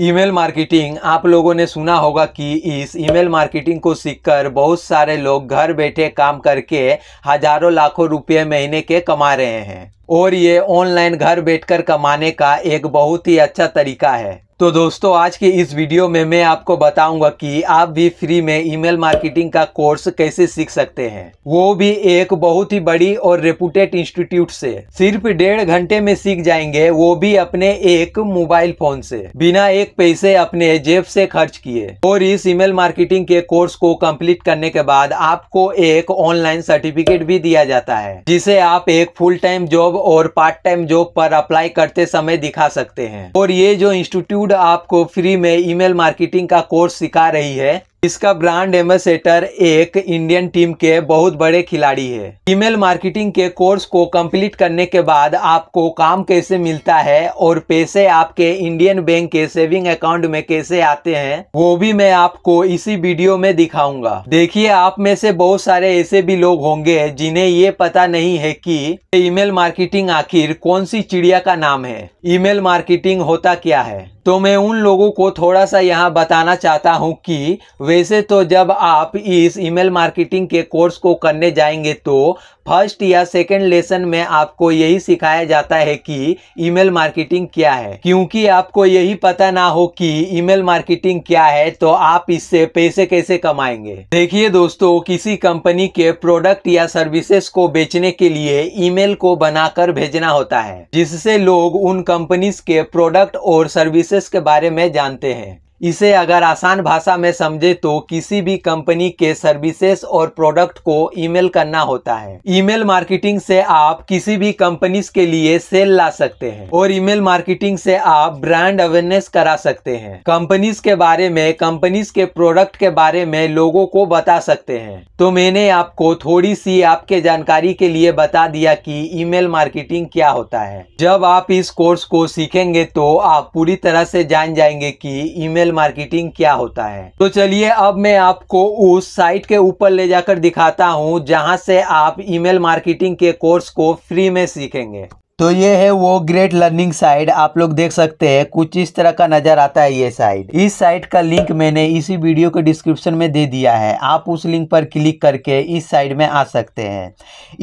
Email marketing आप लोगों ने सुना होगा कि इस ईमेल मार्केटिंग को सीखकर बहुत सारे लोग घर बैठे काम करके हजारों लाखों रुपए महीने के कमा रहे हैं और ये ऑनलाइन घर बैठकर कमाने का एक बहुत ही अच्छा तरीका है तो दोस्तों आज की इस वीडियो में मैं आपको बताऊंगा कि आप भी फ्री में ईमेल मार्केटिंग का कोर्स कैसे सीख सकते हैं वो भी एक बहुत ही बड़ी और रेपुटेड इंस्टीट्यूट से सिर्फ डेढ़ घंटे में सीख जाएंगे वो भी अपने एक मोबाइल फोन से बिना एक पैसे अपने जेब से खर्च किए और इस ईमेल मार्केटिंग के कोर्स को कम्प्लीट करने के बाद आपको एक ऑनलाइन सर्टिफिकेट भी दिया जाता है जिसे आप एक फुल टाइम जॉब और पार्ट टाइम जॉब पर अप्लाई करते समय दिखा सकते हैं और ये जो इंस्टीट्यूट आपको फ्री में ईमेल मार्केटिंग का कोर्स सिखा रही है इसका ब्रांड एम्बेसेटर एक इंडियन टीम के बहुत बड़े खिलाड़ी है ईमेल मार्केटिंग के कोर्स को कंप्लीट करने के बाद आपको काम कैसे मिलता है और पैसे आपके इंडियन बैंक के सेविंग अकाउंट में कैसे आते हैं वो भी मैं आपको इसी वीडियो में दिखाऊंगा देखिए आप में से बहुत सारे ऐसे भी लोग होंगे जिन्हें ये पता नहीं है की ईमेल मार्केटिंग आखिर कौन सी चिड़िया का नाम है ईमेल मार्केटिंग होता क्या है तो मैं उन लोगों को थोड़ा सा यहाँ बताना चाहता हूँ कि वैसे तो जब आप इस ईमेल मार्केटिंग के कोर्स को करने जाएंगे तो फर्स्ट या सेकेंड लेसन में आपको यही सिखाया जाता है कि ईमेल मार्केटिंग क्या है क्योंकि आपको यही पता ना हो कि ईमेल मार्केटिंग क्या है तो आप इससे पैसे कैसे कमाएंगे देखिए दोस्तों किसी कंपनी के प्रोडक्ट या सर्विसेज को बेचने के लिए ईमेल को बनाकर भेजना होता है जिससे लोग उन कंपनीज के प्रोडक्ट और सर्विसेज प्रोसेस के बारे में जानते हैं इसे अगर आसान भाषा में समझे तो किसी भी कंपनी के सर्विसेज और प्रोडक्ट को ईमेल करना होता है ईमेल मार्केटिंग से आप किसी भी कंपनी के लिए सेल ला सकते हैं और ईमेल मार्केटिंग से आप ब्रांड अवेयरनेस करा सकते हैं कंपनीज के बारे में कंपनीज के प्रोडक्ट के बारे में लोगों को बता सकते हैं तो मैंने आपको थोड़ी सी आपके जानकारी के लिए बता दिया कि ईमेल मार्केटिंग क्या होता है जब आप इस कोर्स को सीखेंगे तो आप पूरी तरह से जान जाएंगे कि ईमेल ईमेल मार्केटिंग क्या होता है तो चलिए अब मैं आपको उस साइट के ऊपर ले जाकर दिखाता हूँ जहाँ से आप ईमेल मार्केटिंग के कोर्स को फ्री में सीखेंगे तो ये है वो ग्रेट लर्निंग साइट आप लोग देख सकते हैं कुछ इस तरह का नज़र आता है ये साइट इस साइट का लिंक मैंने इसी वीडियो के डिस्क्रिप्शन में दे दिया है आप उस लिंक पर क्लिक करके इस साइट में आ सकते हैं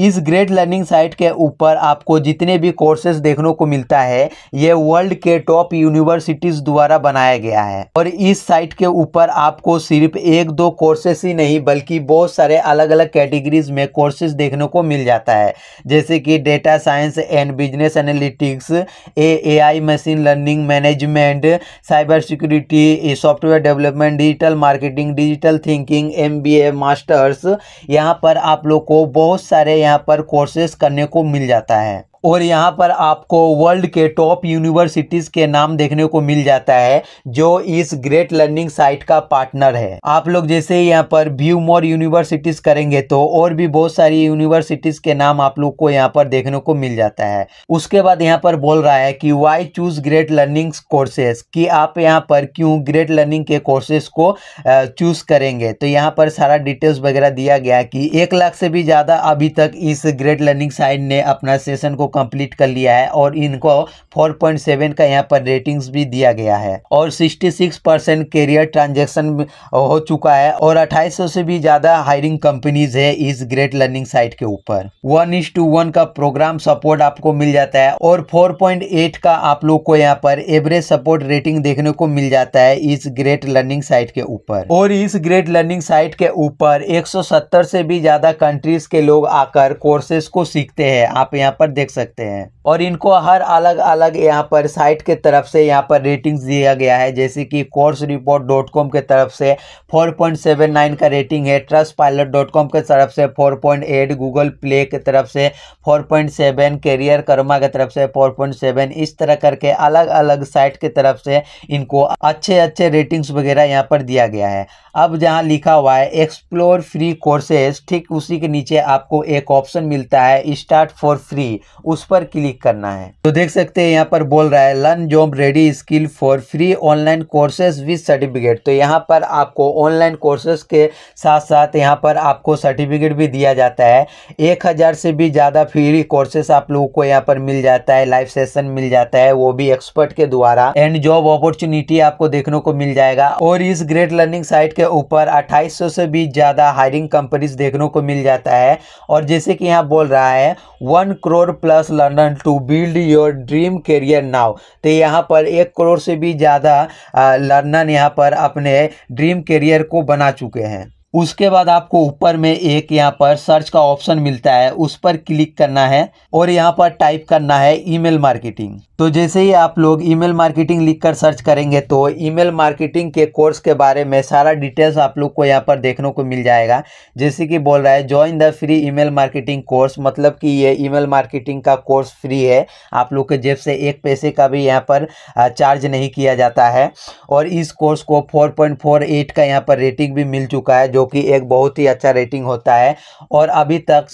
इस ग्रेट लर्निंग साइट के ऊपर आपको जितने भी कोर्सेज देखने को मिलता है ये वर्ल्ड के टॉप यूनिवर्सिटीज़ द्वारा बनाया गया है और इस साइट के ऊपर आपको सिर्फ एक दो कोर्सेस ही नहीं बल्कि बहुत सारे अलग अलग कैटेगरीज में कोर्सेज देखने को मिल जाता है जैसे कि data science and business analytics ए AI machine learning management cyber security software development digital marketing digital thinking MBA masters यहाँ पर आप लोग को बहुत सारे यहाँ पर कोर्सेस करने को मिल जाता है और यहाँ पर आपको वर्ल्ड के टॉप यूनिवर्सिटीज़ के नाम देखने को मिल जाता है जो इस ग्रेट लर्निंग साइट का पार्टनर है आप लोग जैसे यहाँ पर व्यू मोर यूनिवर्सिटीज़ करेंगे तो और भी बहुत सारी यूनिवर्सिटीज़ के नाम आप लोग को यहाँ पर देखने को मिल जाता है उसके बाद यहाँ पर बोल रहा है कि why choose great learning courses कि आप यहाँ पर क्यों ग्रेट लर्निंग के कोर्सेज को चूज करेंगे तो यहाँ पर सारा डिटेल्स वगैरह दिया गया कि एक लाख से भी ज़्यादा अभी तक इस ग्रेट लर्निंग साइट ने अपना सेशन को कंप्लीट कर लिया है और इनको 4.7 का यहाँ पर रेटिंग्स भी दिया गया है और 66 परसेंट कैरियर ट्रांजेक्शन हो चुका है और 2800 से भी ज़्यादा हायरिंग कंपनीज है इस ग्रेट लर्निंग साइट के ऊपर वन इज टू वन का प्रोग्राम सपोर्ट आपको मिल जाता है और 4.8 का आप लोग को यहाँ पर एवरेज सपोर्ट रेटिंग देखने को मिल जाता है इस ग्रेट लर्निंग साइट के ऊपर और इस ग्रेट लर्निंग साइट के ऊपर 170 से भी ज़्यादा कंट्रीज के लोग आकर कोर्सेज को सीखते हैं आप यहाँ पर देख सकते हैं और इनको हर अलग अलग यहाँ पर साइट के तरफ से यहाँ पर रेटिंग्स दिया गया है जैसे कि कोर्स रिपोर्ट डॉट कॉम के तरफ से 4.79 का रेटिंग है ट्रस्ट पायलट डॉट कॉम के तरफ से 4.8 गूगल प्ले की तरफ से 4.7 कैरियर कर्मा के तरफ से 4.7 इस तरह करके अलग अलग साइट के तरफ से इनको अच्छे अच्छे रेटिंग्स वगैरह यहाँ पर दिया गया है अब जहाँ लिखा हुआ है एक्सप्लोर फ्री कोर्सेज ठीक उसी के नीचे आपको एक ऑप्शन मिलता है स्टार्ट फॉर फ्री उस पर क्लिक करना है तो देख सकते हैं यहाँ पर बोल रहा है learn job ready skill for free online courses with certificate तो यहाँ पर आपको ऑनलाइन कोर्सेज के साथ साथ यहाँ पर आपको सर्टिफिकेट भी दिया जाता है एक हज़ार से भी ज़्यादा फ्री कोर्सेस आप लोगों को यहाँ पर मिल जाता है लाइव सेशन मिल जाता है वो भी एक्सपर्ट के द्वारा एंड जॉब अपॉर्चुनिटी आपको देखने को मिल जाएगा और इस ग्रेट लर्निंग साइट के ऊपर अट्ठाईस से भी ज़्यादा हायरिंग कंपनीज देखने को मिल जाता है और जैसे कि यहाँ बोल रहा है one crore plus plus London to build your dream career now तो यहाँ पर एक करोड़ से भी ज़्यादा लर्नर यहाँ पर अपने ड्रीम करियर को बना चुके हैं उसके बाद आपको ऊपर में एक यहाँ पर सर्च का ऑप्शन मिलता है उस पर क्लिक करना है और यहाँ पर टाइप करना है ईमेल मार्केटिंग तो जैसे ही आप लोग ईमेल मार्केटिंग लिखकर सर्च करेंगे तो ईमेल मार्केटिंग के कोर्स के बारे में सारा डिटेल्स आप लोग को यहाँ पर देखने को मिल जाएगा जैसे कि बोल रहा है join the free email marketing course मतलब कि ये ईमेल मार्केटिंग का कोर्स फ्री है आप लोग के जेब से एक पैसे का भी यहाँ पर चार्ज नहीं किया जाता है और इस कोर्स को फोर का यहाँ पर रेटिंग भी मिल चुका है जो कि एक बहुत ही अच्छा रेटिंग होता है और अभी तक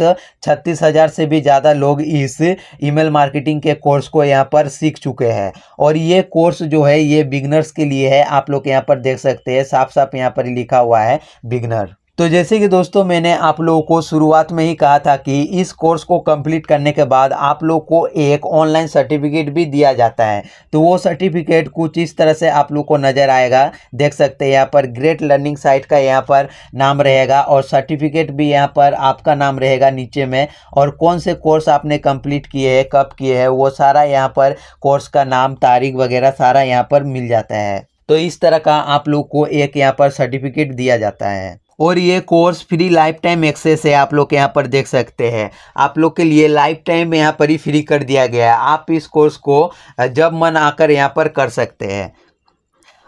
छत्तीस हज़ार से भी ज़्यादा लोग इस ईमेल मार्केटिंग के कोर्स को यहाँ पर सीख चुके हैं और ये कोर्स जो है ये बिगनर्स के लिए है आप लोग यहाँ पर देख सकते हैं साफ साफ यहाँ पर लिखा हुआ है बिगनर तो जैसे कि दोस्तों मैंने आप लोगों को शुरुआत में ही कहा था कि इस कोर्स को कंप्लीट करने के बाद आप लोग को एक ऑनलाइन सर्टिफिकेट भी दिया जाता है तो वो सर्टिफिकेट कुछ इस तरह से आप लोग को नज़र आएगा देख सकते हैं यहाँ पर ग्रेट लर्निंग साइट का यहाँ पर नाम रहेगा और सर्टिफिकेट भी यहाँ पर आपका नाम रहेगा नीचे में और कौन से कोर्स आपने कम्प्लीट किए हैं कब किए हैं वो सारा यहाँ पर कोर्स का नाम तारीख वगैरह सारा यहाँ पर मिल जाता है तो इस तरह का आप लोग को एक यहाँ पर सर्टिफिकेट दिया जाता है और ये course free lifetime access है आप लोग के यहाँ पर देख सकते हैं आप लोग के लिए लाइफ टाइम यहाँ पर ही फ्री कर दिया गया है आप इस कोर्स को जब मन आकर यहाँ पर कर सकते हैं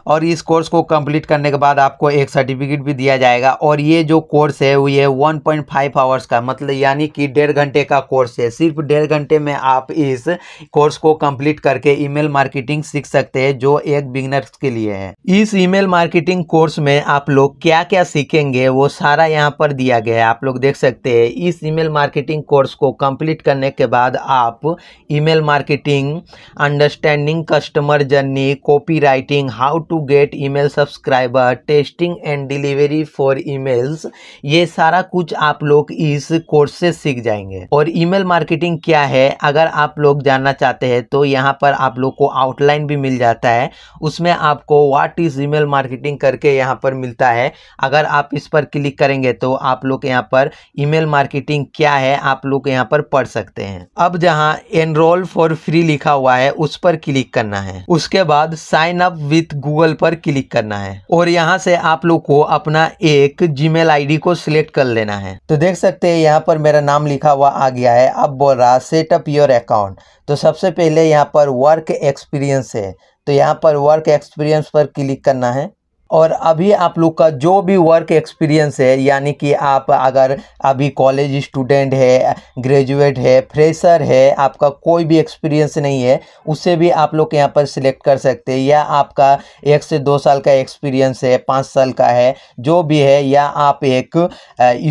और इस कोर्स को कंप्लीट करने के बाद आपको एक सर्टिफिकेट भी दिया जाएगा और ये जो कोर्स है वो ये 1.5 पॉइंट आवर्स का मतलब यानी कि डेढ़ घंटे का कोर्स है सिर्फ डेढ़ घंटे में आप इस कोर्स को कंप्लीट करके ईमेल मार्केटिंग सीख सकते हैं जो एक बिगनर्स के लिए है इस ईमेल मार्केटिंग कोर्स में आप लोग क्या क्या सीखेंगे वो सारा यहाँ पर दिया गया है आप लोग देख सकते हैं इस ई मार्केटिंग कोर्स को कम्प्लीट करने के बाद आप e marketing understanding customer journey copywriting how to to get email subscriber testing and delivery for emails ये सारा कुछ आप लोग इस कोर्स से सीख जाएंगे और ईमेल मार्केटिंग क्या है अगर आप लोग जानना चाहते हैं तो यहाँ पर आप लोग को आउटलाइन भी मिल जाता है उसमें आपको व्हाट इज ईमेल मार्केटिंग करके यहाँ पर मिलता है अगर आप इस पर क्लिक करेंगे तो आप लोग यहाँ पर ईमेल मार्केटिंग क्या है आप लोग यहाँ पर पढ़ सकते हैं अब जहाँ एनरोल फॉर फ्री लिखा हुआ है उस पर क्लिक करना है उसके बाद sign up with Google Google पर क्लिक करना है और यहाँ से आप लोग को अपना एक जीमेल आईडी को सिलेक्ट कर लेना है तो देख सकते हैं यहाँ पर मेरा नाम लिखा हुआ आ गया है अब बोल रहा सेटअप योर अकाउंट तो सबसे पहले यहाँ पर वर्क एक्सपीरियंस है तो यहाँ पर वर्क एक्सपीरियंस पर क्लिक करना है और अभी आप लोग का जो भी वर्क एक्सपीरियंस है यानी कि आप अगर अभी कॉलेज स्टूडेंट है ग्रेजुएट है फ्रेशर है आपका कोई भी एक्सपीरियंस नहीं है उसे भी आप लोग यहाँ पर सिलेक्ट कर सकते हैं या आपका एक से दो साल का एक्सपीरियंस है पाँच साल का है जो भी है या आप एक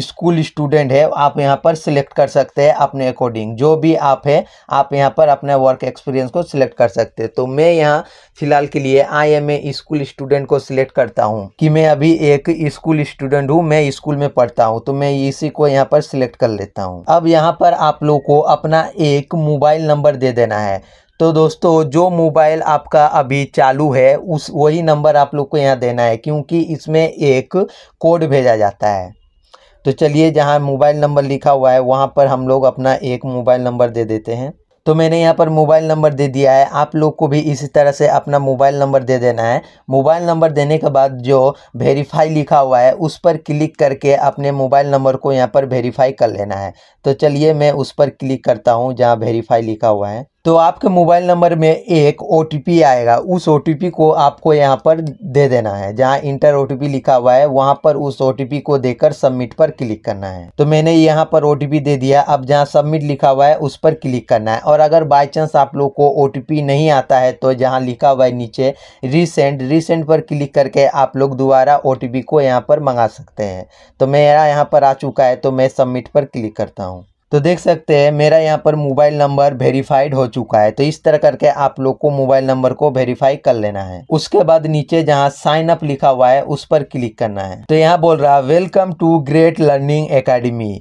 स्कूल स्टूडेंट है आप यहाँ पर सिलेक्ट कर सकते हैं अपने अकॉर्डिंग जो भी आप है आप यहाँ पर अपना वर्क एक्सपीरियंस को सिलेक्ट कर सकते हैं तो मैं यहाँ फ़िलहाल के लिए I am a school student को सिलेक्ट कर करता हूँ कि मैं अभी एक स्कूल स्टूडेंट हूँ मैं स्कूल में पढ़ता हूँ तो मैं इसी को यहाँ पर सिलेक्ट कर लेता हूँ अब यहाँ पर आप लोग को अपना एक मोबाइल नंबर दे देना है तो दोस्तों जो मोबाइल आपका अभी चालू है उस वही नंबर आप लोग को यहाँ देना है क्योंकि इसमें एक कोड भेजा जाता है तो चलिए जहाँ मोबाइल नंबर लिखा हुआ है वहाँ पर हम लोग अपना एक मोबाइल नंबर दे देते हैं तो मैंने यहाँ पर मोबाइल नंबर दे दिया है आप लोग को भी इसी तरह से अपना मोबाइल नंबर दे देना है मोबाइल नंबर देने के बाद जो वेरीफाई लिखा हुआ है उस पर क्लिक करके अपने मोबाइल नंबर को यहाँ पर वेरीफाई कर लेना है तो चलिए मैं उस पर क्लिक करता हूँ जहाँ वेरीफाई लिखा हुआ है तो आपके मोबाइल नंबर में एक ओ आएगा उस ओ को आपको यहाँ पर दे देना है जहाँ इंटर ओ लिखा हुआ है वहाँ पर उस ओ को देकर सबमिट पर क्लिक करना है तो मैंने यहाँ पर ओ दे दिया अब जहाँ सबमिट लिखा हुआ है उस पर क्लिक करना है और अगर बाई चांस आप लोग को ओ नहीं आता है तो जहाँ लिखा हुआ है नीचे रिसेंट रिसेंट पर क्लिक करके आप लोग दोबारा ओ को यहाँ पर मंगा सकते हैं तो मेरा यहाँ पर आ चुका है तो मैं सबमिट पर क्लिक करता हूँ तो देख सकते हैं मेरा यहाँ पर मोबाइल नंबर वेरीफाइड हो चुका है तो इस तरह करके आप लोग को मोबाइल नंबर को वेरीफाई कर लेना है उसके बाद नीचे जहाँ साइन अप लिखा हुआ है उस पर क्लिक करना है तो यहाँ बोल रहा welcome to Great Learning Academy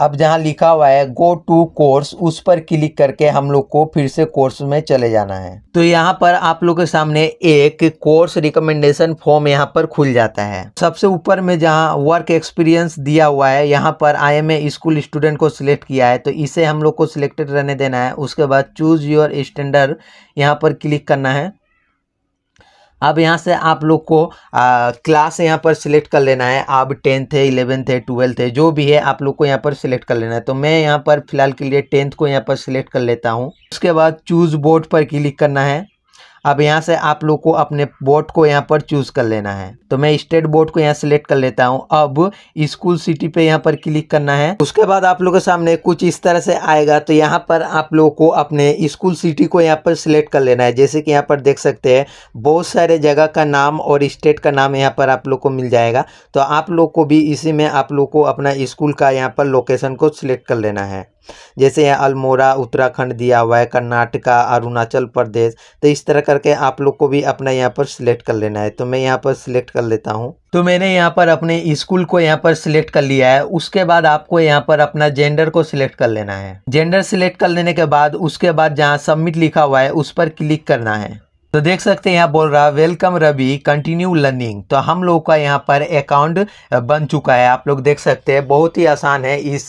अब जहाँ लिखा हुआ है गो टू कोर्स उस पर क्लिक करके हम लोग को फिर से कोर्स में चले जाना है तो यहाँ पर आप लोग के सामने एक कोर्स रिकमेंडेशन फॉर्म यहाँ पर खुल जाता है सबसे ऊपर में जहाँ वर्क एक्सपीरियंस दिया हुआ है यहाँ पर I am a school student को सिलेक्ट किया है तो इसे हम लोग को सिलेक्टेड रहने देना है उसके बाद चूज योर स्टैंडर्ड यहाँ पर क्लिक करना है अब यहाँ से आप लोग को आ, क्लास यहाँ पर सिलेक्ट कर लेना है आप टेंथ है इलेवेंथ है ट्वेल्थ है जो भी है आप लोग को यहाँ पर सिलेक्ट कर लेना है तो मैं यहाँ पर फिलहाल के लिए टेंथ को यहाँ पर सिलेक्ट कर लेता हूँ उसके बाद चूज़ बोर्ड पर क्लिक करना है अब यहाँ से आप लोग को अपने बोर्ड को यहाँ पर चूज़ कर लेना है तो मैं स्टेट बोर्ड को यहाँ सेलेक्ट कर लेता हूँ अब स्कूल सिटी पे यहाँ पर क्लिक करना है उसके बाद आप लोगों के सामने कुछ इस तरह से आएगा तो यहाँ पर आप लोग को अपने स्कूल सिटी को यहाँ पर सिलेक्ट कर लेना है जैसे कि यहाँ पर देख सकते हैं बहुत सारे जगह का नाम और स्टेट का नाम यहाँ पर आप लोग को मिल जाएगा तो आप लोग को भी इसी में आप लोग को अपना स्कूल का यहाँ पर लोकेशन को सिलेक्ट कर लेना है जैसे यहाँ अल्मोड़ा उत्तराखंड दिया हुआ है कर्नाटका अरुणाचल प्रदेश तो इस तरह करके आप लोग को भी अपना यहाँ पर सिलेक्ट कर लेना है तो मैं यहाँ पर सिलेक्ट कर लेता हूँ तो मैंने यहाँ पर अपने स्कूल को यहाँ पर सिलेक्ट कर लिया है उसके बाद आपको यहाँ पर अपना जेंडर को सिलेक्ट कर लेना है जेंडर सिलेक्ट कर लेने के बाद उसके बाद जहाँ सबमिट लिखा हुआ है उस पर क्लिक करना है तो देख सकते हैं यहाँ बोल रहा है वेलकम रवि कंटिन्यू लर्निंग तो हम लोग का यहाँ पर अकाउंट बन चुका है आप लोग देख सकते हैं बहुत ही आसान है इस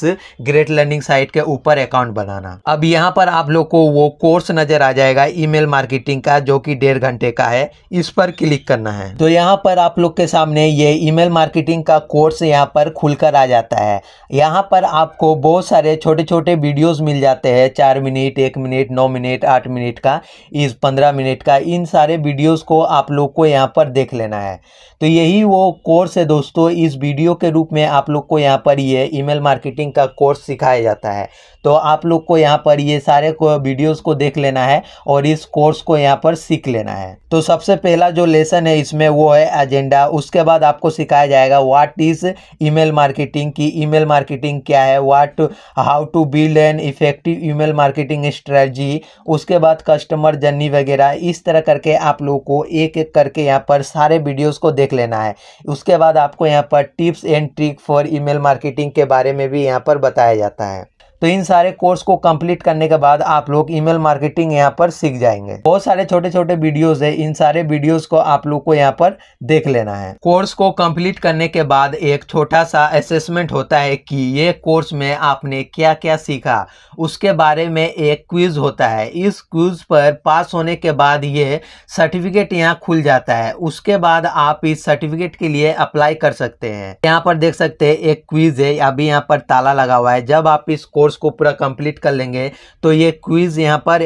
ग्रेट लर्निंग साइट के ऊपर अकाउंट बनाना अब यहाँ पर आप लोग को वो कोर्स नज़र आ जाएगा ईमेल मार्केटिंग का जो कि डेढ़ घंटे का है इस पर क्लिक करना है तो यहाँ पर आप लोग के सामने ये ई मार्केटिंग का कोर्स यहाँ पर खुलकर आ जाता है यहाँ पर आपको बहुत सारे छोटे छोटे वीडियोज़ मिल जाते हैं चार मिनट एक मिनट नौ मिनट आठ मिनट का इस पंद्रह मिनट का इन सारे वीडियोस को आप लोग को यहाँ पर देख लेना है तो यही वो कोर्स है दोस्तों इस वीडियो के रूप में आप लोग को यहाँ पर ये ईमेल मार्केटिंग का कोर्स सिखाया जाता है तो आप लोग को यहाँ पर ये सारे को वीडियोस को देख लेना है और इस कोर्स को यहाँ पर सीख लेना है तो सबसे पहला जो लेसन है इसमें वो है एजेंडा उसके बाद आपको सिखाया जाएगा व्हाट इज़ ईमेल मार्केटिंग की ईमेल मार्केटिंग क्या है what how to build an effective email marketing strategy उसके बाद कस्टमर जर्नी वगैरह इस तरह करके आप लोग को एक एक करके यहाँ पर सारे वीडियोज़ को देख देख लेना है उसके बाद आपको यहाँ पर tips and trick for email marketing के बारे में भी यहाँ पर बताया जाता है तो इन सारे कोर्स को कंप्लीट करने के बाद आप लोग ईमेल मार्केटिंग यहाँ पर सीख जाएंगे बहुत सारे छोटे छोटे वीडियोस है इन सारे वीडियोस को आप लोग को यहाँ पर देख लेना है कोर्स को कंप्लीट करने के बाद एक छोटा सा असेसमेंट होता है कि ये कोर्स में आपने क्या क्या सीखा उसके बारे में एक क्विज होता है इस क्विज पर पास होने के बाद ये सर्टिफिकेट यहाँ खुल जाता है उसके बाद आप इस सर्टिफिकेट के लिए अप्लाई कर सकते हैं यहाँ पर देख सकते है एक क्विज है अभी यहाँ पर ताला लगा हुआ है जब आप इस कोर्स को पूरा कंप्लीट कर लेंगे तो ये क्विज़ यहाँ पर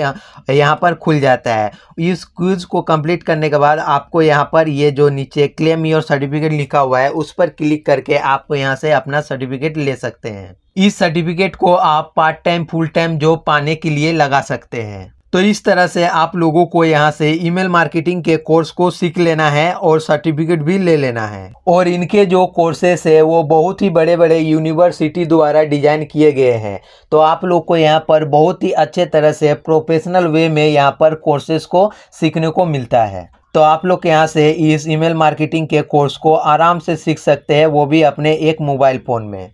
यहाँ पर खुल जाता है इस क्विज़ को कंप्लीट करने के बाद आपको यहाँ पर ये जो नीचे क्लेम योर सर्टिफिकेट लिखा हुआ है उस पर क्लिक करके आप यहाँ से अपना सर्टिफिकेट ले सकते हैं इस सर्टिफिकेट को आप part time full time job पाने के लिए लगा सकते हैं तो इस तरह से आप लोगों को यहाँ से ईमेल मार्केटिंग के कोर्स को सीख लेना है और सर्टिफिकेट भी ले लेना है और इनके जो कोर्सेस है वो बहुत ही बड़े बड़े यूनिवर्सिटी द्वारा डिजाइन किए गए हैं तो आप लोग को यहाँ पर बहुत ही अच्छे तरह से प्रोफेशनल वे में यहाँ पर कोर्सेस को सीखने को मिलता है तो आप लोग यहाँ से इस ईमेल मार्केटिंग के कोर्स को आराम से सीख सकते हैं वो भी अपने एक मोबाइल फ़ोन में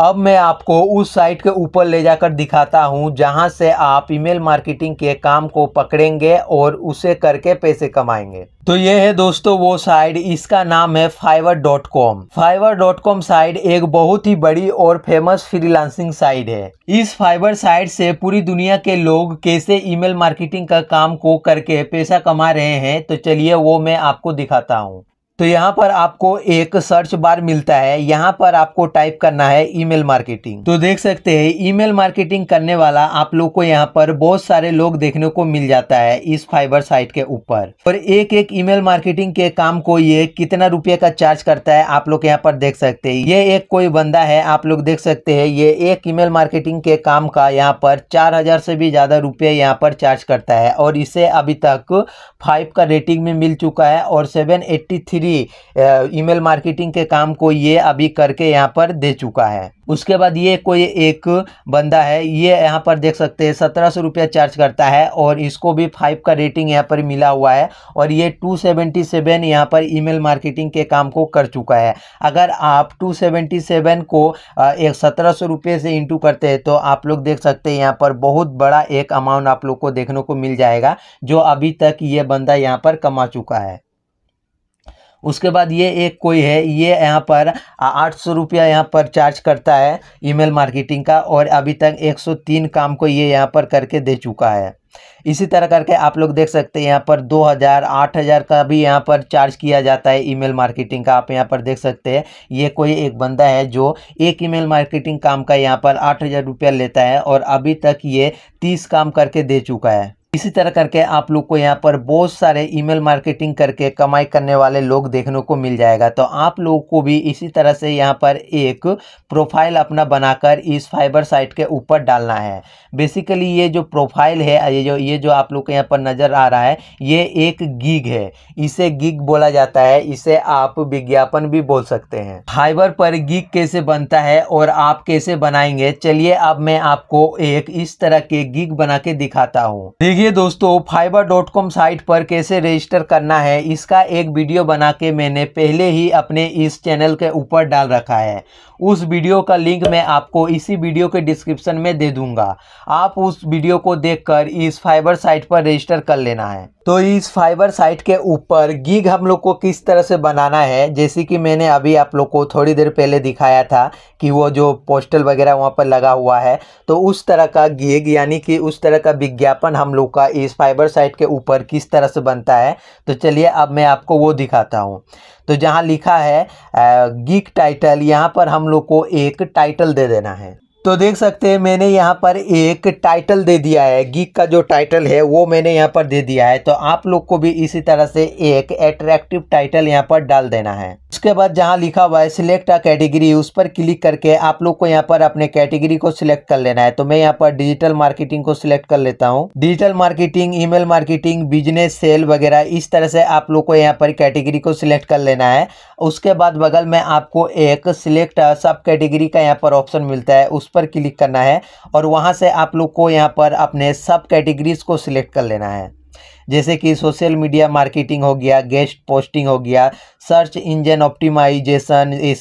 अब मैं आपको उस साइट के ऊपर ले जाकर दिखाता हूँ जहाँ से आप ईमेल मार्केटिंग के काम को पकड़ेंगे और उसे करके पैसे कमाएंगे तो ये है दोस्तों वो साइट इसका नाम है Fiverr dot com Fiverr dot com site एक बहुत ही बड़ी और फेमस फ्रीलांसिंग साइट है इस फाइबर साइट से पूरी दुनिया के लोग कैसे ईमेल मार्केटिंग का काम को करके पैसा कमा रहे हैं तो चलिए वो मैं आपको दिखाता हूँ तो यहाँ पर आपको एक सर्च बार मिलता है यहाँ पर आपको टाइप करना है ईमेल मार्केटिंग तो देख सकते हैं ईमेल मार्केटिंग करने वाला आप लोग को यहाँ पर बहुत सारे लोग देखने को मिल जाता है इस फाइबर साइट के ऊपर और एक एक ईमेल मार्केटिंग के काम को ये कितना रुपये का चार्ज करता है आप लोग यहाँ पर देख सकते है ये एक कोई बंदा है आप लोग देख सकते है ये एक ईमेल मार्केटिंग के काम का यहाँ पर चार से भी ज़्यादा रुपये यहाँ पर चार्ज करता है और इसे अभी तक फाइव का रेटिंग में मिल चुका है और सेवन फ्री ईमेल मार्केटिंग के काम को ये अभी करके यहाँ पर दे चुका है उसके बाद ये कोई एक बंदा है ये यहाँ पर देख सकते हैं सत्रह सौ रुपया चार्ज करता है और इसको भी फाइव का रेटिंग यहाँ पर मिला हुआ है और ये टू सेवेंटी सेवन यहाँ पर ईमेल मार्केटिंग के काम को कर चुका है अगर आप टू सेवेंटी सेवन को एक सत्रह सौ रुपये से इंटू करते हैं तो आप लोग देख सकते हैं यहाँ पर बहुत बड़ा एक अमाउंट आप लोग को देखने को मिल जाएगा जो अभी तक ये बंदा यहाँ पर कमा चुका है उसके बाद ये एक कोई है ये यहाँ पर आठ सौ रुपया यहाँ पर चार्ज करता है ईमेल मार्केटिंग का और अभी तक 103 काम को ये यहाँ पर करके दे चुका है इसी तरह करके आप लोग देख सकते हैं यहाँ पर 2000 8000 का भी यहाँ पर चार्ज किया जाता है ईमेल मार्केटिंग का आप यहाँ पर देख सकते हैं ये कोई एक बंदा है जो एक ईमेल मार्केटिंग काम का यहाँ पर आठ हज़ार रुपया लेता है और अभी तक ये तीस काम करके दे चुका है इसी तरह करके आप लोग को यहाँ पर बहुत सारे ईमेल मार्केटिंग करके कमाई करने वाले लोग देखने को मिल जाएगा तो आप लोग को भी इसी तरह से यहाँ पर एक प्रोफाइल अपना बनाकर इस फाइबर साइट के ऊपर डालना है बेसिकली ये जो प्रोफाइल है ये जो ये जो आप लोग को यहाँ पर नज़र आ रहा है ये एक गिग है इसे गिग बोला जाता है इसे आप विज्ञापन भी बोल सकते हैं फाइबर पर गिग कैसे बनता है और आप कैसे बनाएंगे चलिए अब मैं आपको एक इस तरह के गिग बना के दिखाता हूँ देखिए देखिए दोस्तों फाइबर डॉट कॉम साइट पर कैसे रजिस्टर करना है इसका एक वीडियो बना के मैंने पहले ही अपने इस चैनल के ऊपर डाल रखा है उस वीडियो का लिंक मैं आपको इसी वीडियो के डिस्क्रिप्शन में दे दूंगा आप उस वीडियो को देखकर इस फाइबर साइट पर रजिस्टर कर लेना है तो इस फाइबर साइट के ऊपर गिग हम लोग को किस तरह से बनाना है जैसे कि मैंने अभी आप लोग को थोड़ी देर पहले दिखाया था कि वो जो पोस्टल वगैरह वहाँ पर लगा हुआ है तो उस तरह का गिग यानी कि उस तरह का विज्ञापन हम लोग का इस फाइबर साइट के ऊपर किस तरह से बनता है तो चलिए अब मैं आपको वो दिखाता हूँ तो जहाँ लिखा है गिग टाइटल यहाँ पर हम लोग को एक टाइटल दे देना है तो देख सकते हैं मैंने यहाँ पर एक टाइटल दे दिया है गीक का जो टाइटल है वो मैंने यहाँ पर दे दिया है तो आप लोग को भी इसी तरह से एक एट्रैक्टिव टाइटल यहाँ पर डाल देना है उसके बाद जहाँ लिखा हुआ है सिलेक्ट अ कैटेगरी उस पर क्लिक करके आप लोग को यहाँ पर अपने कैटेगरी को सिलेक्ट कर लेना है तो मैं यहाँ पर डिजिटल मार्केटिंग को सिलेक्ट कर लेता हूँ digital marketing email marketing business sale वगैरह इस तरह से आप लोग को यहाँ पर कैटेगरी को सिलेक्ट कर लेना है उसके बाद बगल में आपको एक सिलेक्ट सब कैटेगरी का यहाँ पर ऑप्शन मिलता है उस पर क्लिक करना है और वहाँ से आप लोग को यहाँ पर अपने सब कैटेगरीज को सिलेक्ट कर लेना है जैसे कि सोशल मीडिया मार्केटिंग हो गया गेस्ट पोस्टिंग हो गया सर्च इंजन ऑप्टिमाइजेशन ए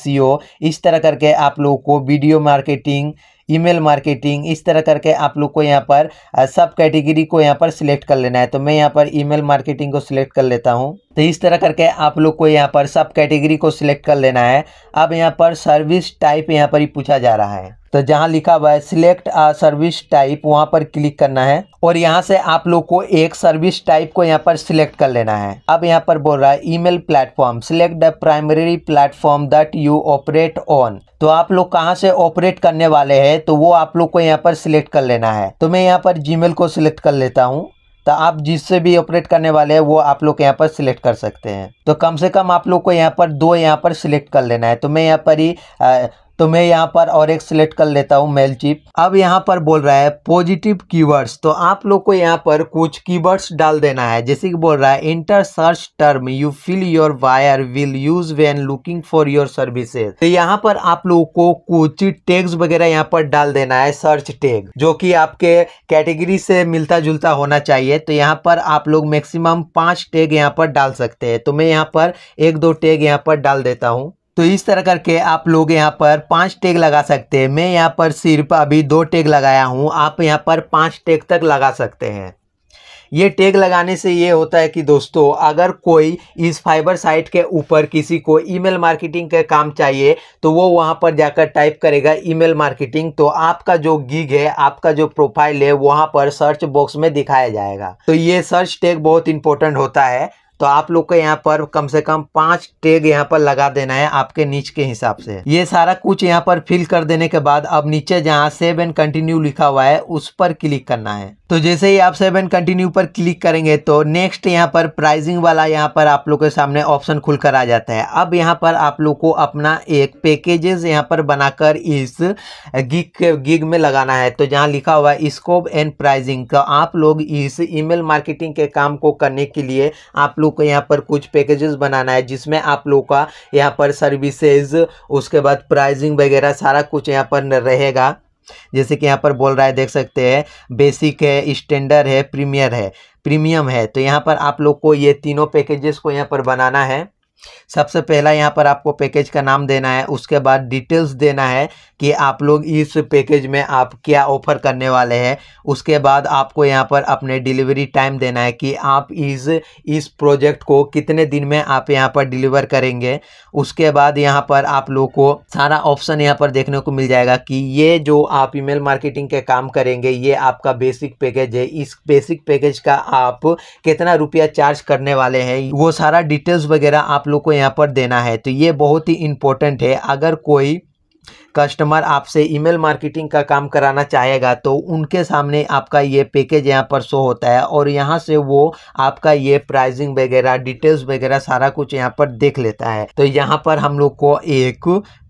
इस तरह करके आप लोग को वीडियो मार्केटिंग ईमेल मार्केटिंग इस तरह करके आप लोग को यहाँ पर सब कैटेगरी को यहाँ पर सिलेक्ट कर लेना है तो मैं यहाँ पर ईमेल मार्केटिंग को सिलेक्ट कर लेता हूँ तो इस तरह करके आप लोग को यहाँ पर सब कैटेगरी को सिलेक्ट कर लेना है अब यहाँ पर सर्विस टाइप यहाँ पर ही पूछा जा रहा है तो जहाँ लिखा हुआ है सिलेक्ट आ सर्विस टाइप वहाँ पर क्लिक करना है और यहाँ से आप लोग को एक सर्विस टाइप को यहाँ पर सिलेक्ट कर लेना है अब यहाँ पर बोल रहा है email platform select the primary platform that you operate on तो आप लोग कहाँ से ऑपरेट करने वाले हैं तो वो आप लोग को यहाँ पर सिलेक्ट कर लेना है तो मैं यहाँ पर मेल को सिलेक्ट कर लेता हूँ तो आप जिससे भी ऑपरेट करने वाले हैं वो आप लोग यहाँ पर सिलेक्ट कर सकते हैं तो कम से कम आप लोग को यहाँ पर दो यहाँ पर सिलेक्ट कर लेना है तो मैं यहाँ पर ही तो मैं यहाँ पर और एक सिलेक्ट कर लेता हूँ मेल चिप अब यहाँ पर बोल रहा है पॉजिटिव कीवर्ड्स तो आप लोग को यहाँ पर कुछ कीवर्ड्स डाल देना है जैसे कि बोल रहा है enter search term you feel your buyer will use when looking for your services तो यहाँ पर आप लोगों को कुछ टैग्स वगैरह यहाँ पर डाल देना है सर्च टैग जो कि आपके कैटेगरी से मिलता जुलता होना चाहिए तो यहाँ पर आप लोग मैक्सिमम पांच टेग यहाँ पर डाल सकते हैं तो मैं यहाँ पर एक दो टेग यहाँ पर डाल देता हूँ तो इस तरह करके आप लोग यहाँ पर पाँच टैग लगा सकते हैं मैं यहाँ पर सिर्फ अभी दो टैग लगाया हूँ आप यहाँ पर पाँच टैग तक लगा सकते हैं ये टैग लगाने से ये होता है कि दोस्तों अगर कोई इस फाइबर साइट के ऊपर किसी को ईमेल मार्केटिंग का काम चाहिए तो वो वहाँ पर जाकर टाइप करेगा ईमेल मार्केटिंग तो आपका जो गिग है आपका जो प्रोफाइल है वहाँ पर सर्च बॉक्स में दिखाया जाएगा तो ये सर्च टैग बहुत इंपॉर्टेंट होता है तो आप लोग को यहाँ पर कम से कम पांच टैग यहाँ पर लगा देना है आपके नीच के हिसाब से ये सारा कुछ यहाँ पर फिल कर देने के बाद अब नीचे जहाँ सेव एंड कंटिन्यू लिखा हुआ है उस पर क्लिक करना है तो जैसे ही आप सेवन कंटिन्यू पर क्लिक करेंगे तो नेक्स्ट यहाँ पर प्राइजिंग वाला यहाँ पर आप लोग के सामने ऑप्शन खुलकर आ जाता है अब यहाँ पर आप लोग को अपना एक पैकेजेस यहाँ पर बनाकर इस गिग गिग में लगाना है तो जहाँ लिखा हुआ है स्कोप एंड प्राइजिंग तो आप लोग इस ईमेल मार्केटिंग के काम को करने के लिए आप लोग लोग को यहाँ पर कुछ पैकेजेस बनाना है जिसमें आप लोग का यहाँ पर सर्विसेज उसके बाद प्राइजिंग वगैरह सारा कुछ यहाँ पर रहेगा जैसे कि यहाँ पर बोल रहा है देख सकते हैं बेसिक है स्टैंडर्ड है प्रीमियर है प्रीमियम है तो यहाँ पर आप लोग को ये तीनों पैकेजेस को यहाँ पर बनाना है सबसे पहला यहाँ पर आपको पैकेज का नाम देना है उसके बाद डिटेल्स देना है कि आप लोग इस पैकेज में आप क्या ऑफ़र करने वाले हैं उसके बाद आपको यहाँ पर अपने डिलीवरी टाइम देना है कि आप इस इस प्रोजेक्ट को कितने दिन में आप यहाँ पर डिलीवर करेंगे उसके बाद यहाँ पर आप लोग को सारा ऑप्शन यहाँ पर देखने को मिल जाएगा कि ये जो आप ईमेल मार्केटिंग के काम करेंगे ये आपका बेसिक पैकेज है इस बेसिक पैकेज का आप कितना रुपया चार्ज करने वाले हैं वो सारा डिटेल्स वगैरह आप लोग को यहाँ पर देना है तो ये बहुत ही इम्पोर्टेंट है अगर कोई कस्टमर आपसे ईमेल मार्केटिंग का काम कराना चाहेगा तो उनके सामने आपका ये पैकेज यहाँ पर शो होता है और यहाँ से वो आपका ये प्राइसिंग वगैरह डिटेल्स वगैरह सारा कुछ यहाँ पर देख लेता है तो यहाँ पर हम लोग को एक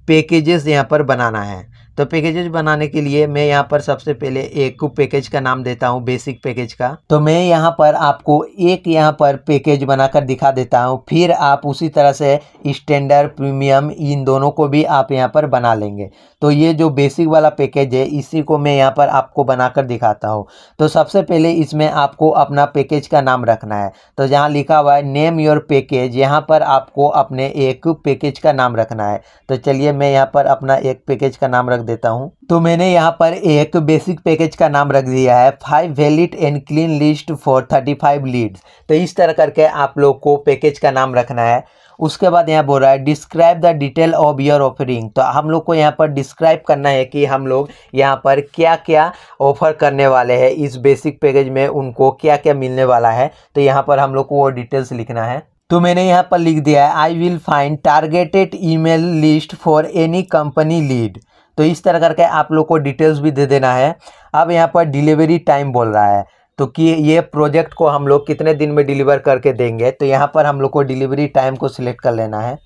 पैकेजेस यहाँ पर बनाना है तो पैकेजेज बनाने के लिए मैं यहाँ पर सबसे पहले एक को पैकेज का नाम देता हूँ बेसिक पैकेज का तो मैं यहाँ पर आपको एक यहाँ पर पैकेज बनाकर दिखा देता हूँ फिर आप उसी तरह से स्टैंडर्ड प्रीमियम इन दोनों को भी आप यहाँ पर बना लेंगे तो ये जो बेसिक वाला पैकेज है इसी को मैं यहाँ पर आपको बनाकर दिखाता हूँ तो सबसे पहले इसमें आपको अपना पैकेज का नाम रखना है तो जहाँ लिखा हुआ है नेम योर पैकेज यहाँ पर आपको अपने एक पैकेज का नाम रखना है तो चलिए मैं यहाँ पर अपना एक पैकेज का नाम रख रख देता हूँ तो मैंने यहाँ पर एक बेसिक पैकेज का नाम रख दिया है five valid and clean list for thirty five leads तो इस तरह करके आप लोग को पैकेज का नाम रखना है उसके बाद यहाँ बोल रहा है describe the detail of your offering तो हम लोग को यहाँ पर डिस्क्राइब करना है कि हम लोग यहाँ पर क्या क्या ऑफर करने वाले हैं इस बेसिक पैकेज में उनको क्या क्या मिलने वाला है तो यहाँ पर हम लोग को वो डिटेल्स लिखना है तो मैंने यहाँ पर लिख दिया है I will find targeted email list for any company lead तो इस तरह करके आप लोग को डिटेल्स भी दे देना है अब यहाँ पर डिलीवरी टाइम बोल रहा है तो कि ये प्रोजेक्ट को हम लोग कितने दिन में डिलीवर करके देंगे तो यहाँ पर हम लोग को डिलीवरी टाइम को सिलेक्ट कर लेना है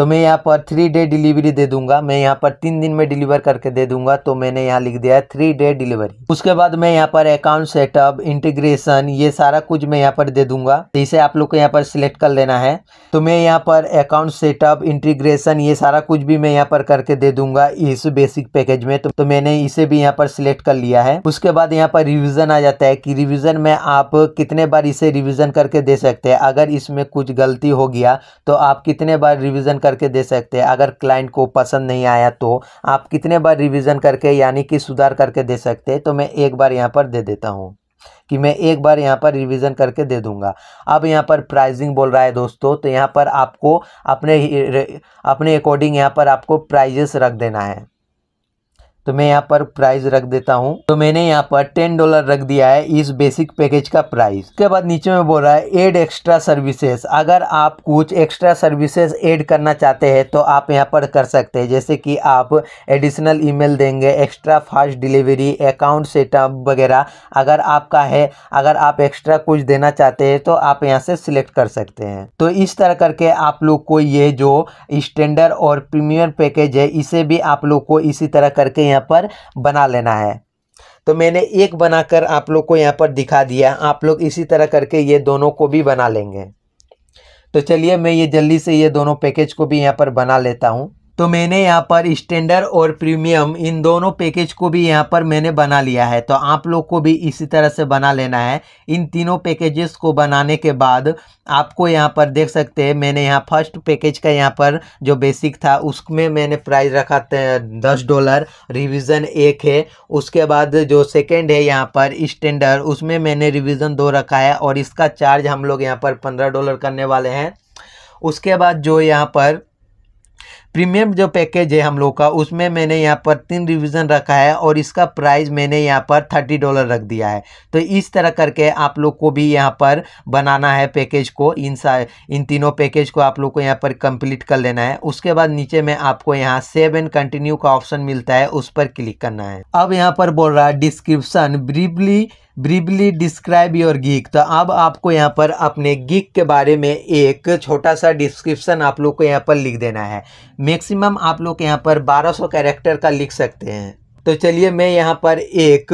तो मैं यहाँ पर थ्री डे डिलीवरी दे दूंगा मैं यहाँ पर तीन दिन में डिलीवर करके दे दूंगा तो मैंने यहाँ लिख दिया है थ्री डे डिलीवरी उसके बाद मैं यहाँ पर अकाउंट सेटअप इंटीग्रेशन ये सारा कुछ मैं यहाँ पर दे दूंगा तो इसे आप लोग को यहाँ पर सिलेक्ट कर लेना है तो मैं यहाँ पर अकाउंट सेटअप इंटीग्रेशन ये सारा कुछ भी मैं यहाँ पर करके दे दूंगा इस बेसिक पैकेज में तो, तो मैंने इसे भी यहाँ पर सिलेक्ट कर लिया है उसके बाद यहाँ पर रिविजन आ जाता है की रिविजन में आप कितने बार इसे रिविजन करके दे सकते हैं अगर इसमें कुछ गलती हो गया तो आप कितने बार रिविजन कर करके दे सकते हैं अगर क्लाइंट को पसंद नहीं आया तो आप कितने बार रिवीजन करके यानी कि सुधार करके दे सकते हैं तो मैं एक बार यहाँ पर दे देता हूँ कि मैं एक बार यहाँ पर रिवीजन करके दे दूंगा अब यहाँ पर प्राइजिंग बोल रहा है दोस्तों तो यहाँ पर आपको अपने अपने अकॉर्डिंग यहाँ पर आपको प्राइजेस रख देना है तो मैं यहाँ पर प्राइस रख देता हूँ तो मैंने यहाँ पर टेन डॉलर रख दिया है इस बेसिक पैकेज का प्राइस उसके बाद नीचे में बोल रहा है एड एक्स्ट्रा सर्विसेज अगर आप कुछ एक्स्ट्रा सर्विसेज एड करना चाहते हैं तो आप यहाँ पर कर सकते हैं जैसे कि आप एडिशनल ईमेल देंगे extra fast delivery account setup वगैरह अगर आपका है अगर आप एक्स्ट्रा कुछ देना चाहते हैं तो आप यहाँ से सिलेक्ट कर सकते हैं तो इस तरह करके आप लोग को ये जो स्टैंडर्ड और प्रीमियर पैकेज है इसे भी आप लोग को इसी तरह करके यहाँ यहाँ पर बना लेना है तो मैंने एक बनाकर आप लोग को यहाँ पर दिखा दिया आप लोग इसी तरह करके ये दोनों को भी बना लेंगे तो चलिए मैं ये जल्दी से ये दोनों पैकेज को भी यहाँ पर बना लेता हूँ तो मैंने यहाँ पर स्टैंडर्ड और प्रीमियम इन दोनों पैकेज को भी यहाँ पर मैंने बना लिया है तो आप लोग को भी इसी तरह से बना लेना है इन तीनों पैकेजेस को बनाने के बाद आपको यहाँ पर देख सकते हैं मैंने यहाँ फर्स्ट पैकेज का यहाँ पर जो बेसिक था उसमें मैंने प्राइस रखा दस डॉलर रिविज़न एक है उसके बाद जो सेकेंड है यहाँ पर स्टैंडर्ड उसमें मैंने रिविज़न दो रखा है और इसका चार्ज हम लोग यहाँ पर पंद्रह डॉलर करने वाले हैं उसके बाद जो यहाँ पर प्रीमियम जो पैकेज है हम लोग का उसमें मैंने यहाँ पर तीन रिवीजन रखा है और इसका प्राइस मैंने यहाँ पर थर्टी डॉलर रख दिया है तो इस तरह करके आप लोग को भी यहाँ पर बनाना है पैकेज को इन सा इन तीनों पैकेज को आप लोग को यहाँ पर कंप्लीट कर लेना है उसके बाद नीचे में आपको यहाँ सेव एंड कंटिन्यू का ऑप्शन मिलता है उस पर क्लिक करना है अब यहाँ पर बोल रहा है description briefly briefly describe your gig तो अब आपको यहाँ पर अपने गिक के बारे में एक छोटा सा डिस्क्रिप्शन आप लोग को यहाँ पर लिख देना है मैक्सिमम आप लोग यहाँ पर 1200 कैरेक्टर का लिख सकते हैं तो चलिए मैं यहाँ पर एक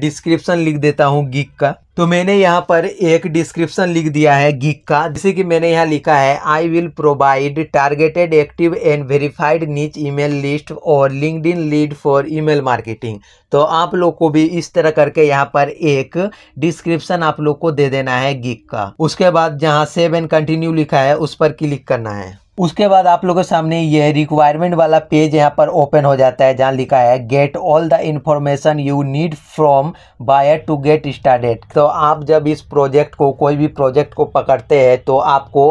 डिस्क्रिप्शन लिख देता हूँ गिक का तो मैंने यहाँ पर एक डिस्क्रिप्शन लिख दिया है गिक का जैसे कि मैंने यहाँ लिखा है I will provide targeted active and verified niche email list और LinkedIn lead for email marketing तो आप लोग को भी इस तरह करके यहाँ पर एक डिस्क्रिप्शन आप लोग को दे देना है गिक का उसके बाद जहाँ सेव एंड कंटिन्यू लिखा है उस पर क्लिक करना है उसके बाद आप लोगों के सामने यह रिक्वायरमेंट वाला पेज यहाँ पर ओपन हो जाता है जहाँ लिखा है get all the information you need from buyer to get started तो आप जब इस प्रोजेक्ट को कोई भी प्रोजेक्ट को पकड़ते हैं तो आपको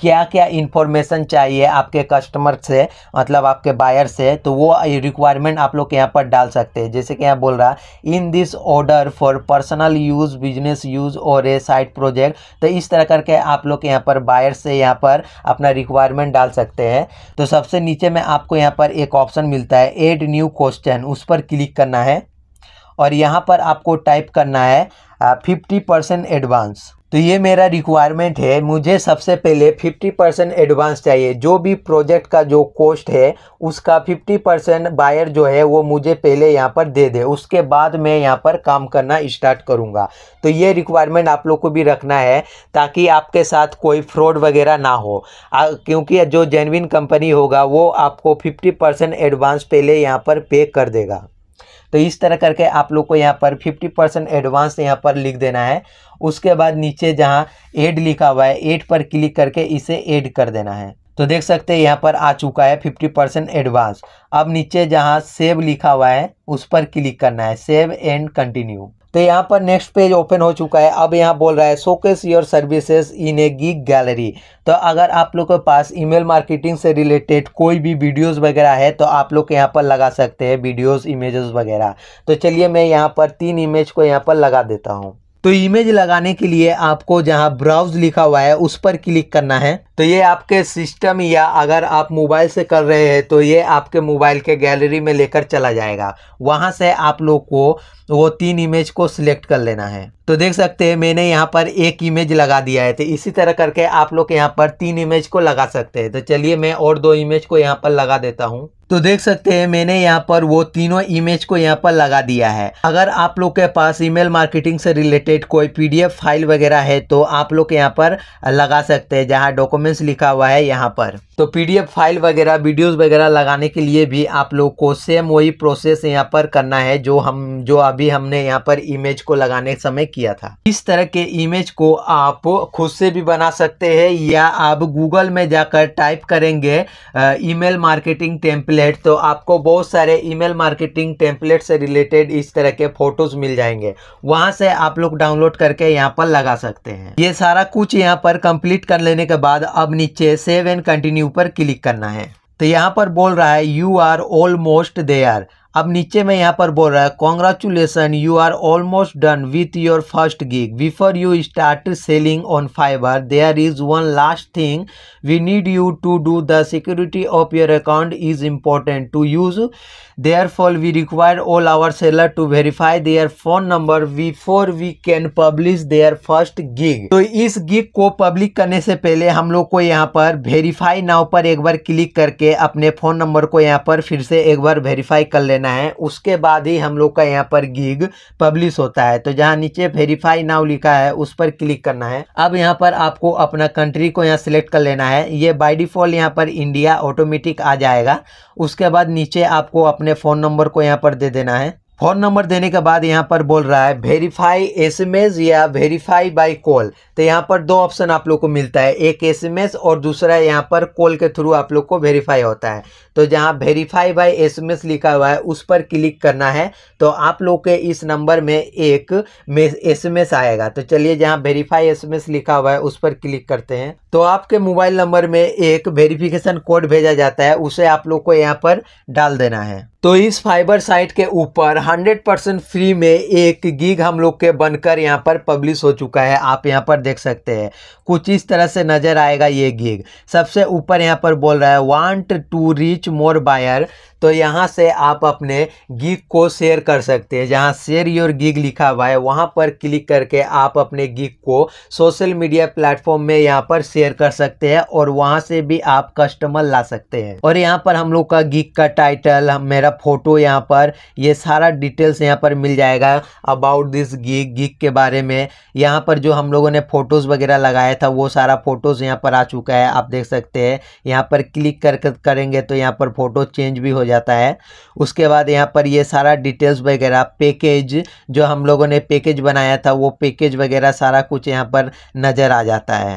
क्या क्या इन्फॉर्मेशन चाहिए आपके कस्टमर से मतलब आपके बायर से तो वो रिक्वायरमेंट आप लोग यहाँ पर डाल सकते हैं जैसे कि यहाँ बोल रहा है in this order for personal use business use और ए साइड प्रोजेक्ट तो इस तरह करके आप लोग यहाँ पर बायर से यहाँ पर अपना रिक्वायरमेंट डाल सकते हैं तो सबसे नीचे में आपको यहाँ पर एक ऑप्शन मिलता है एड न्यू क्वेश्चन उस पर क्लिक करना है और यहाँ पर आपको टाइप करना है फिफ्टी परसेंट एडवांस तो ये मेरा रिक्वायरमेंट है मुझे सबसे पहले 50 परसेंट एडवांस चाहिए जो भी प्रोजेक्ट का जो कॉस्ट है उसका 50 परसेंट बायर जो है वो मुझे पहले यहाँ पर दे दे उसके बाद मैं यहाँ पर काम करना स्टार्ट करूँगा तो ये रिक्वायरमेंट आप लोग को भी रखना है ताकि आपके साथ कोई फ्रॉड वगैरह ना हो क्योंकि जो जेनविन कंपनी होगा वो आपको फिफ्टी एडवांस पहले यहाँ पर पे कर देगा तो इस तरह करके आप लोग को यहाँ पर फिफ्टी परसेंट एडवांस यहाँ पर लिख देना है उसके बाद नीचे जहाँ एड लिखा हुआ है एड पर क्लिक करके इसे एड कर देना है तो देख सकते हैं यहाँ पर आ चुका है फिफ्टी परसेंट एडवांस अब नीचे जहाँ सेव लिखा हुआ है उस पर क्लिक करना है सेव एंड कंटिन्यू तो यहाँ पर नेक्स्ट पेज ओपन हो चुका है अब यहाँ बोल रहा है showcase your services in a gig gallery तो अगर आप लोग के पास ईमेल मार्केटिंग से रिलेटेड कोई भी वीडियोस वगैरह है तो आप लोग यहाँ पर लगा सकते हैं वीडियोस इमेजेस वगैरह तो चलिए मैं यहाँ पर तीन इमेज को यहाँ पर लगा देता हूँ तो इमेज लगाने के लिए आपको जहाँ ब्राउज लिखा हुआ है उस पर क्लिक करना है तो ये आपके सिस्टम या अगर आप मोबाइल से कर रहे हैं तो ये आपके मोबाइल के गैलरी में लेकर चला जाएगा वहाँ से आप लोग को वो तीन इमेज को सिलेक्ट कर लेना है तो देख सकते हैं मैंने यहाँ पर एक इमेज लगा दिया है तो इसी तरह करके आप लोग यहाँ पर तीन इमेज को लगा सकते हैं तो चलिए मैं और दो इमेज को यहाँ पर लगा देता हूँ तो देख सकते हैं मैंने यहाँ पर वो तीनों इमेज को यहाँ पर लगा दिया है अगर आप लोग के पास ईमेल मार्केटिंग से रिलेटेड कोई पीडीएफ फाइल वगैरह है तो आप लोग यहाँ पर लगा सकते हैं जहाँ डॉक्यूमेंट एमएस लिखा हुआ है यहाँ पर तो पीडीएफ फाइल वगैरह वीडियोस वगैरह लगाने के लिए भी आप लोग को सेम वही प्रोसेस यहाँ पर करना है जो हम जो अभी हमने यहाँ पर इमेज को लगाने समय किया था इस तरह के इमेज को आप खुद से भी बना सकते हैं या आप गूगल में जाकर टाइप करेंगे ईमेल मार्केटिंग टेम्पलेट तो आपको बहुत सारे ईमेल मार्केटिंग टेम्पलेट से रिलेटेड इस तरह के फोटोज मिल जाएंगे वहां से आप लोग डाउनलोड करके यहाँ पर लगा सकते हैं ये सारा कुछ यहाँ पर कंप्लीट कर लेने के बाद अब नीचे सेव एंड कंटिन्यू पर क्लिक करना है तो यहाँ पर बोल रहा है यू आर ऑलमोस्ट देयर अब नीचे में यहाँ पर बोल रहा है congratulation you are almost done with your first gig before you start selling on Fiverr there is one last thing we need you to do the security of your account is important to use Therefore, we require all our seller to verify their phone number before we can publish their first gig. तो इस gig को public करने से पहले हम लोग को यहाँ पर वेरीफाई now पर एक बार क्लिक करके अपने फ़ोन नंबर को यहाँ पर फिर से एक बार वेरीफाई कर लेना है उसके बाद ही हम लोग का यहाँ पर गिग पब्लिश होता है तो जहाँ नीचे वेरीफाई नाउ लिखा है उस पर क्लिक करना है अब यहाँ पर आपको अपना कंट्री को यहाँ सेलेक्ट कर लेना है ये बाई डिफॉल्ट यहाँ पर इंडिया ऑटोमेटिक आ जाएगा उसके बाद नीचे आपको अपने अपने फ़ोन नंबर को यहाँ पर दे देना है फ़ोन नंबर देने के बाद यहाँ पर बोल रहा है वेरीफाई एसएमएस या वेरीफाई बाय कॉल तो यहाँ पर दो ऑप्शन आप लोग को मिलता है एक एसएमएस और दूसरा यहाँ पर कॉल के थ्रू आप लोग को वेरीफाई होता है तो जहाँ वेरीफाई बाय एसएमएस लिखा हुआ है उस पर क्लिक करना है तो आप लोग के इस नंबर में एक एसएमएस आएगा तो चलिए जहाँ वेरीफाई एसएमएस लिखा हुआ है उस पर क्लिक करते हैं तो आपके मोबाइल नंबर में एक वेरिफिकेशन कोड भेजा जाता है उसे आप लोग को यहाँ पर डाल देना है तो इस फाइबर साइट के ऊपर 100 परसेंट फ्री में एक गीग हम लोग के बनकर यहाँ पर पब्लिश हो चुका है आप यहाँ पर देख सकते हैं कुछ इस तरह से नज़र आएगा ये गीग सबसे ऊपर यहाँ पर बोल रहा है want to reach more buyer तो यहाँ से आप अपने गिग को शेयर कर सकते हैं जहाँ शेयर योर गिग लिखा हुआ है वहाँ पर क्लिक करके आप अपने गिग को सोशल मीडिया प्लेटफॉर्म में यहाँ पर शेयर कर सकते हैं और वहाँ से भी आप कस्टमर ला सकते हैं और यहाँ पर हम लोग का गिग का टाइटल मेरा फोटो यहाँ पर ये सारा डिटेल्स यहाँ पर मिल जाएगा अबाउट दिस गिग गिग के बारे में यहाँ पर जो हम लोगों ने फ़ोटोज़ वगैरह लगाया था वो सारा फ़ोटोज़ यहाँ पर आ चुका है आप देख सकते हैं यहाँ पर क्लिक कर करेंगे तो यहाँ पर फ़ोटो चेंज भी हो जाता है उसके बाद यहाँ पर ये सारा डिटेल्स वगैरह पैकेज जो हम लोगों ने पैकेज बनाया था वो पैकेज वगैरह सारा कुछ यहाँ पर नज़र आ जाता है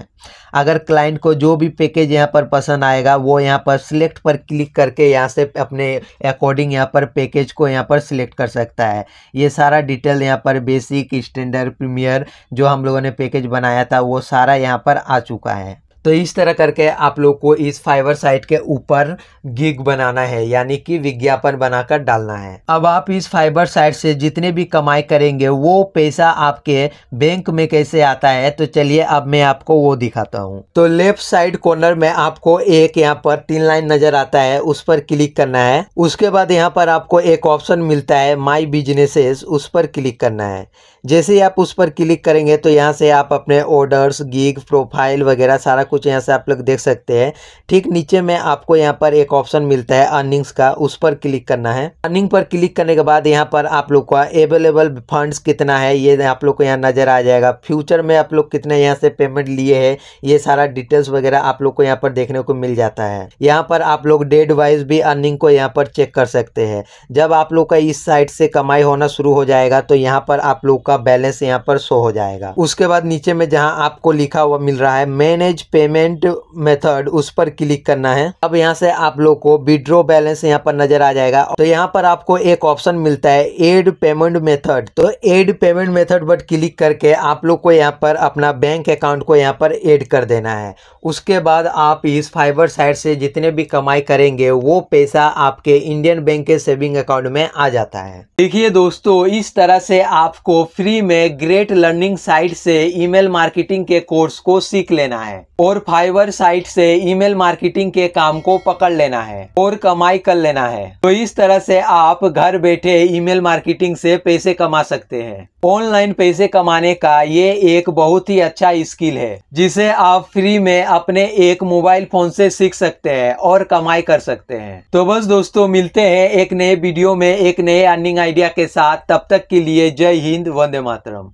अगर क्लाइंट को जो भी पैकेज यहाँ पर पसंद आएगा वो यहाँ पर सिलेक्ट पर क्लिक करके यहाँ से अपने अकॉर्डिंग यहाँ पर पैकेज को यहाँ पर सिलेक्ट कर सकता है ये सारा डिटेल यहाँ पर बेसिक स्टैंडर्ड प्रीमियर जो हम लोगों ने पैकेज बनाया था वो सारा यहाँ पर आ चुका है तो इस तरह करके आप लोग को इस फाइवर साइट के ऊपर गिग बनाना है यानी कि विज्ञापन बनाकर डालना है अब आप इस फाइबर साइट से जितने भी कमाई करेंगे वो पैसा आपके बैंक में कैसे आता है तो चलिए अब मैं आपको वो दिखाता हूँ तो लेफ्ट साइड कॉर्नर में आपको एक यहाँ पर तीन लाइन नजर आता है उस पर क्लिक करना है उसके बाद यहाँ पर आपको एक ऑप्शन मिलता है माई बिजनेसेस उस पर क्लिक करना है जैसे ही आप उस पर क्लिक करेंगे तो यहाँ से आप अपने ऑर्डर्स गीग प्रोफाइल वगैरह सारा कुछ यहाँ से आप लोग देख सकते हैं ठीक नीचे में आपको यहाँ पर एक ऑप्शन मिलता है अर्निंग्स का उस पर क्लिक करना है अर्निंग पर क्लिक करने के बाद यहाँ पर आप लोग का अवेलेबल फंड्स कितना है ये आप लोग को यहाँ नज़र आ जाएगा फ्यूचर में आप लोग कितने यहाँ से पेमेंट लिए है ये सारा डिटेल्स वगैरह आप लोग को यहाँ पर देखने को मिल जाता है यहाँ पर आप लोग डेट वाइज भी अर्निंग को यहाँ पर चेक कर सकते हैं जब आप लोग का इस साइड से कमाई होना शुरू हो जाएगा तो यहाँ पर आप लोग का आपका बैलेंस यहाँ पर शो हो जाएगा उसके बाद नीचे में जहाँ आपको लिखा हुआ मिल रहा है मैनेज पेमेंट मेथड उस पर क्लिक करना है अब यहाँ से आप लोग को विड्रो बैलेंस यहाँ पर नजर आ जाएगा तो यहाँ पर आपको एक ऑप्शन मिलता है एड पेमेंट मेथड तो एड पेमेंट मेथड पर क्लिक करके आप लोग को यहाँ पर अपना बैंक अकाउंट को यहाँ पर एड कर देना है उसके बाद आप इस फाइबर साइड से जितने भी कमाई करेंगे वो पैसा आपके इंडियन बैंक के सेविंग अकाउंट में आ जाता है देखिए दोस्तों इस तरह से आपको फ्री में ग्रेट लर्निंग साइट से ईमेल मार्केटिंग के कोर्स को सीख लेना है और फाइवर साइट से ईमेल मार्केटिंग के काम को पकड़ लेना है और कमाई कर लेना है तो इस तरह से आप घर बैठे ईमेल मार्केटिंग से पैसे कमा सकते हैं ऑनलाइन पैसे कमाने का ये एक बहुत ही अच्छा स्किल है जिसे आप फ्री में अपने एक मोबाइल फोन से सीख सकते हैं और कमाई कर सकते हैं तो बस दोस्तों मिलते हैं एक नए वीडियो में एक नए अर्निंग आइडिया के साथ तब तक के लिए जय हिंद वंदे वंदे मातरम